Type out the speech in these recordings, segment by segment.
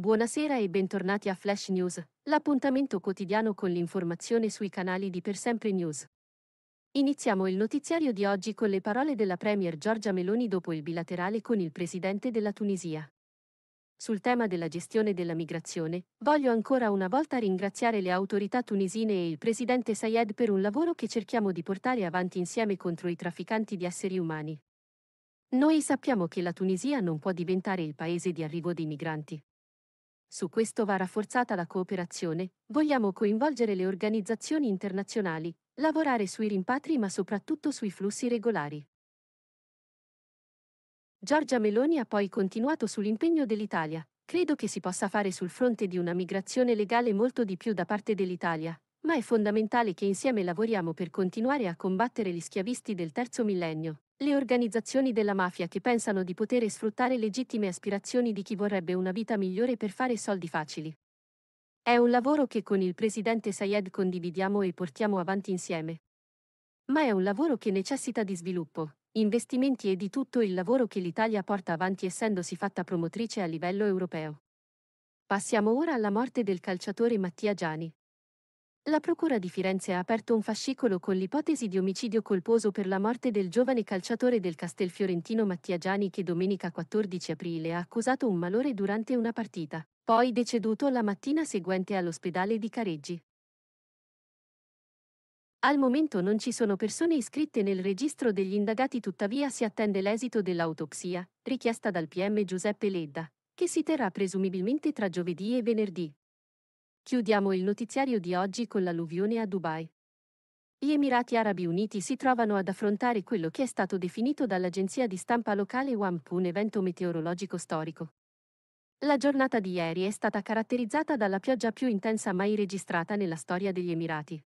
Buonasera e bentornati a Flash News, l'appuntamento quotidiano con l'informazione sui canali di Per Sempre News. Iniziamo il notiziario di oggi con le parole della Premier Giorgia Meloni dopo il bilaterale con il Presidente della Tunisia. Sul tema della gestione della migrazione, voglio ancora una volta ringraziare le autorità tunisine e il Presidente Sayed per un lavoro che cerchiamo di portare avanti insieme contro i trafficanti di esseri umani. Noi sappiamo che la Tunisia non può diventare il paese di arrivo dei migranti, su questo va rafforzata la cooperazione, vogliamo coinvolgere le organizzazioni internazionali, lavorare sui rimpatri ma soprattutto sui flussi regolari. Giorgia Meloni ha poi continuato sull'impegno dell'Italia. Credo che si possa fare sul fronte di una migrazione legale molto di più da parte dell'Italia, ma è fondamentale che insieme lavoriamo per continuare a combattere gli schiavisti del terzo millennio, le organizzazioni della mafia che pensano di poter sfruttare legittime aspirazioni di chi vorrebbe una vita migliore per fare soldi facili. È un lavoro che con il presidente Sayed condividiamo e portiamo avanti insieme. Ma è un lavoro che necessita di sviluppo, investimenti e di tutto il lavoro che l'Italia porta avanti essendosi fatta promotrice a livello europeo. Passiamo ora alla morte del calciatore Mattia Gianni, la Procura di Firenze ha aperto un fascicolo con l'ipotesi di omicidio colposo per la morte del giovane calciatore del Castelfiorentino Mattia Gianni che domenica 14 aprile ha accusato un malore durante una partita, poi deceduto la mattina seguente all'ospedale di Careggi. Al momento non ci sono persone iscritte nel registro degli indagati tuttavia si attende l'esito dell'autopsia, richiesta dal PM Giuseppe Ledda, che si terrà presumibilmente tra giovedì e venerdì. Chiudiamo il notiziario di oggi con l'alluvione a Dubai. Gli Emirati Arabi Uniti si trovano ad affrontare quello che è stato definito dall'agenzia di stampa locale WAMP un evento meteorologico storico. La giornata di ieri è stata caratterizzata dalla pioggia più intensa mai registrata nella storia degli Emirati.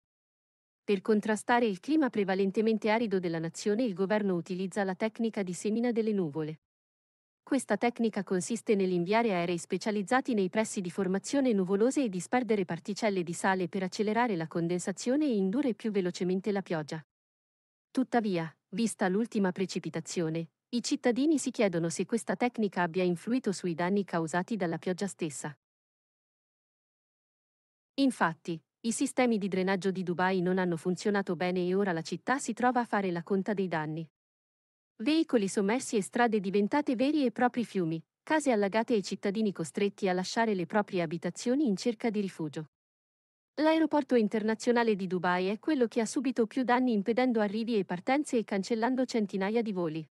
Per contrastare il clima prevalentemente arido della nazione il governo utilizza la tecnica di semina delle nuvole. Questa tecnica consiste nell'inviare aerei specializzati nei pressi di formazione nuvolose e disperdere particelle di sale per accelerare la condensazione e indurre più velocemente la pioggia. Tuttavia, vista l'ultima precipitazione, i cittadini si chiedono se questa tecnica abbia influito sui danni causati dalla pioggia stessa. Infatti, i sistemi di drenaggio di Dubai non hanno funzionato bene e ora la città si trova a fare la conta dei danni. Veicoli sommersi e strade diventate veri e propri fiumi, case allagate e cittadini costretti a lasciare le proprie abitazioni in cerca di rifugio. L'aeroporto internazionale di Dubai è quello che ha subito più danni impedendo arrivi e partenze e cancellando centinaia di voli.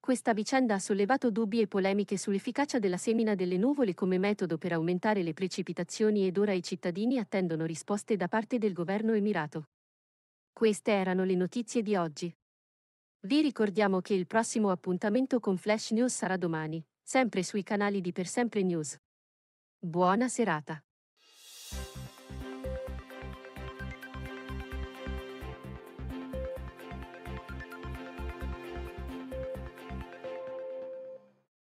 Questa vicenda ha sollevato dubbi e polemiche sull'efficacia della semina delle nuvole come metodo per aumentare le precipitazioni ed ora i cittadini attendono risposte da parte del governo emirato. Queste erano le notizie di oggi. Vi ricordiamo che il prossimo appuntamento con Flash News sarà domani, sempre sui canali di Per Sempre News. Buona serata.